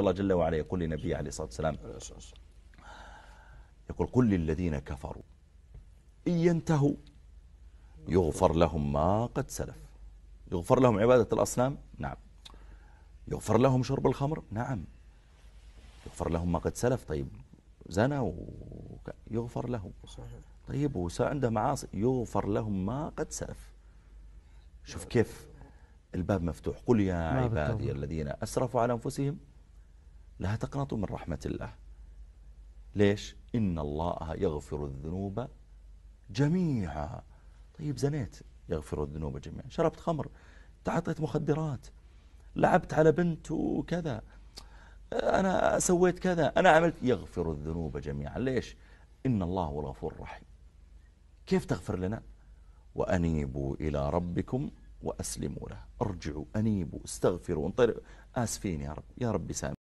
الله جل وعلا يقول لنبيه عليه الصلاة والسلام يقول قل للذين كفروا إن ينتهوا يغفر لهم ما قد سلف يغفر لهم عبادة الأصنام نعم يغفر لهم شرب الخمر نعم يغفر لهم ما قد سلف طيب زنى و... يغفر لهم طيب وساء عنده معاصي يغفر لهم ما قد سلف شوف كيف الباب مفتوح قل يا عبادي الذين أسرفوا على أنفسهم لا تقنطوا من رحمة الله ليش إن الله يغفر الذنوب جميعا طيب زنيت يغفر الذنوب جميعا شربت خمر تعاطيت مخدرات لعبت على بنت وكذا أنا سويت كذا أنا عملت يغفر الذنوب جميعا ليش إن الله هو الغفور الرحيم كيف تغفر لنا وأنيبوا إلى ربكم وأسلموا له ارجعوا أنيبوا استغفروا انطلقوا آسفين يا رب يا رب سامي